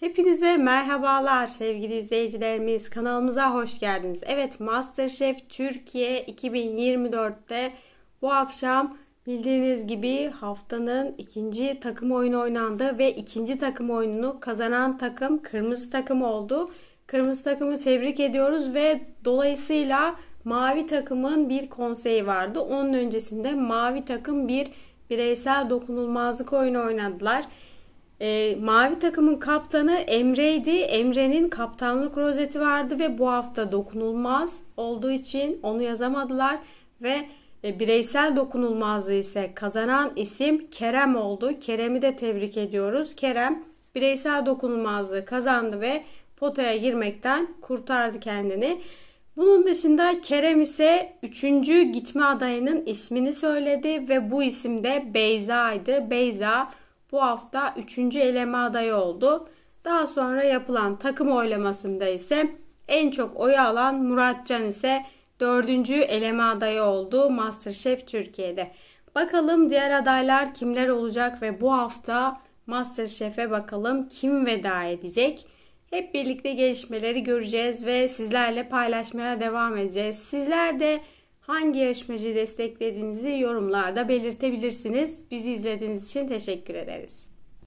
Hepinize merhabalar sevgili izleyicilerimiz. Kanalımıza hoş geldiniz. Evet MasterChef Türkiye 2024'te bu akşam bildiğiniz gibi haftanın ikinci takım oyunu oynandı ve ikinci takım oyununu kazanan takım kırmızı takım oldu. Kırmızı takımı tebrik ediyoruz ve dolayısıyla mavi takımın bir konseyi vardı. Onun öncesinde mavi takım bir bireysel dokunulmazlık oyunu oynadılar. E, mavi takımın kaptanı Emre'ydi. Emre'nin kaptanlık rozeti vardı ve bu hafta dokunulmaz olduğu için onu yazamadılar ve e, bireysel dokunulmazlığı ise kazanan isim Kerem oldu. Kerem'i de tebrik ediyoruz. Kerem bireysel dokunulmazlığı kazandı ve potaya girmekten kurtardı kendini. Bunun dışında Kerem ise 3. gitme adayının ismini söyledi ve bu isim de Beyza'ydı. Beyza bu hafta 3. eleme adayı oldu. Daha sonra yapılan takım oylamasında ise en çok oyu alan Muratcan ise 4. eleme adayı oldu MasterChef Türkiye'de. Bakalım diğer adaylar kimler olacak ve bu hafta MasterChef'e bakalım kim veda edecek. Hep birlikte gelişmeleri göreceğiz ve sizlerle paylaşmaya devam edeceğiz. Sizler de hangi yarışmacıyı desteklediğinizi yorumlarda belirtebilirsiniz. Bizi izlediğiniz için teşekkür ederiz.